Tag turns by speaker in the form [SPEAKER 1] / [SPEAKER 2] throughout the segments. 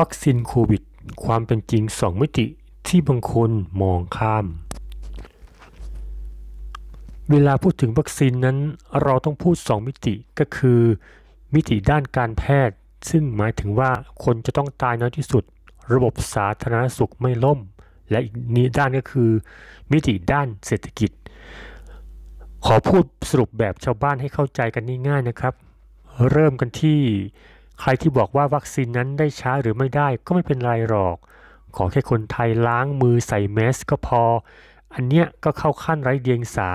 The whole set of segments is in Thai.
[SPEAKER 1] วัคซีนโควิดความเป็นจริงสองมิติที่บางคนมองข้าม เวลาพูดถึงวัคซีนนั้นเราต้องพูด 2 มิติก็คือ มิติด้านการแพทย์ ซึ่งหมายถึงว่าคนจะต้องตายน้อยที่สุด ระบบสาธารณสุขไม่ล่ม และอีกนี้ด้านก็คือ มิติด้านเศรษฐกิจ ขอพูดสรุปแบบชาวบ้านให้เข้าใจกันง่ายๆนะครับ เริ่มกันที่ใครที่บอกว่าวัคซีนนั้นได้ช้าหรือไม่ได้ก็ไม่เป็นไรหรอก ขอแค่คนไทยล้างมือใส่แมส ก็พอ อันเนี้ยก็เข้าขั้นไร้เดียงสา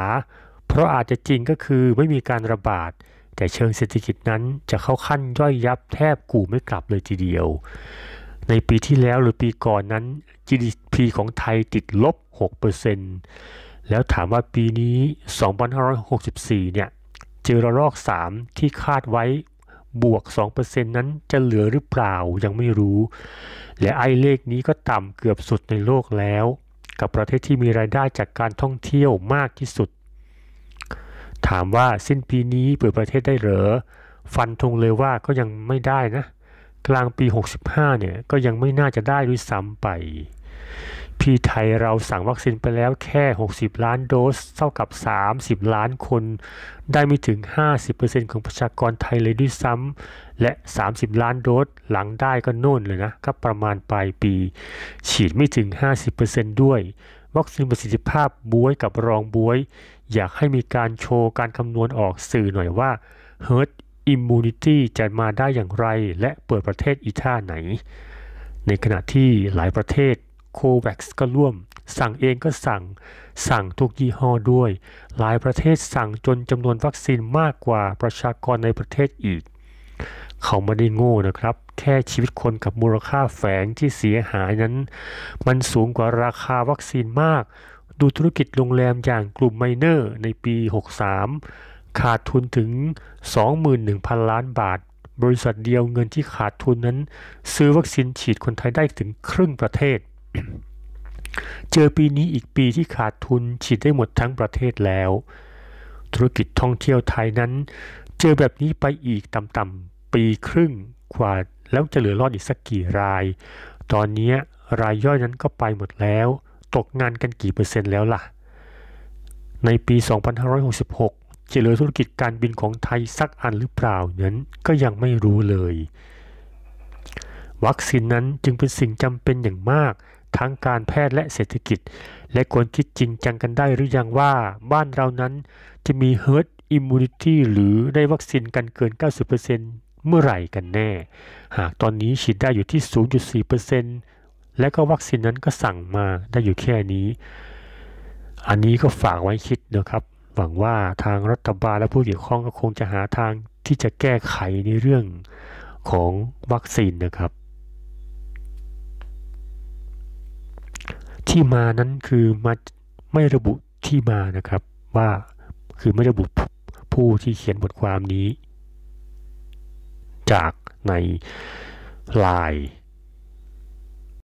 [SPEAKER 1] เพราะอาจจะจริงก็คือไม่มีการระบาด แต่เชิงเศรษฐกิจนั้นจะเข้าขั้นย่อยยับแทบกู่ไม่กลับเลยทีเดียว ในปีที่แล้วหรือปีก่อนนั้น GDP ของไทยติดลบ 6%แล้วถามว่าปีนี้2564เนี่ยเจอระลอก3ที่คาดไว้บวก 2%นั้นจะเหลือหรือเปล่ายังไม่รู้ และไอ้เลขนี้ก็ต่ำเกือบสุดในโลกแล้ว กับประเทศที่มีรายได้จากการท่องเที่ยวมากที่สุด ถามว่าสิ้นปีนี้เปิดประเทศได้เหรอฟันธงเลยว่าก็ยังไม่ได้นะ กลางปี 65 เนี่ย ก็ยังไม่น่าจะได้ด้วยซ้ำไปพี่ไทยเราสั่งวัคซีนไปแล้วแค่ 60 ล้านโดส เท่ากับ 30 ล้านคน ได้ไม่ถึง 50%ของประชากรไทยเลยด้วยซ้ำ และ 30 ล้านโดสหลังได้ก็โน่นเลยนะ ก็ประมาณปลายปี ฉีดไม่ถึง 50%ด้วย วัคซีนประสิทธิภาพบ้วยกับรองบ้วย อยากให้มีการโชว์การคำนวณออกสื่อหน่อยว่า herd immunity จะมาได้อย่างไรและเปิดประเทศอีท่าไหน ในขณะที่หลายประเทศโควซ์ก็ร่วม สั่งเองก็สั่งสั่งทุกยี่ห้อด้วย หลายประเทศสั่งจนจำนวนวัคซีนมากกว่าประชากรในประเทศอีก เขาไม่ได้โง่นะครับ แค่ชีวิตคนกับมูลค่าแฝงที่เสียหายนั้น มันสูงกว่าราคาวัคซีนมาก ดูธุรกิจโรงแรมอย่างกลุ่มไมเนอร์ในปี 63 ขาดทุนถึง 21,000 ล้านบาท บริษัทเดียวเงินที่ขาดทุนนั้น ซื้อวัคซีนฉีดคนไทยได้ถึงครึ่งประเทศเจอปีนี้อีกปีที่ขาดทุนฉีดได้หมดทั้งประเทศแล้ว ธุรกิจท่องเที่ยวไทยนั้น เจอแบบนี้ไปอีก ต่ำๆปีครึ่งกว่าแล้วจะเหลือรอดอีกสักกี่ราย ตอนนี้รายย่อยนั้นก็ไปหมดแล้ว ตกงานกันกี่เปอร์เซ็นต์แล้วล่ะ ในปี 2566จะเหลือธุรกิจการบินของไทยสักอันหรือเปล่านั้นก็ยังไม่รู้เลย วัคซีนนั้นจึงเป็นสิ่งจำเป็นอย่างมากทั้งการแพทย์และเศรษฐกิจ และควรคิดจริงจังกันได้หรือยังว่าบ้านเรานั้นจะมี herd immunity หรือได้วัคซีนกันเกิน 90%เมื่อไหร่กันแน่ หากตอนนี้ฉีดได้อยู่ที่ 0.4%และก็วัคซีนนั้นก็สั่งมาได้อยู่แค่นี้ อันนี้ก็ฝากไว้คิดนะครับ หวังว่าทางรัฐบาลและผู้เกี่ยวข้องก็คงจะหาทางที่จะแก้ไขในเรื่องของวัคซีนนะครับที่มานั้นคือมาไม่ระบุที่มานะครับว่าคือไม่ระบุผู้ที่เขียนบทความนี้จากในไลน์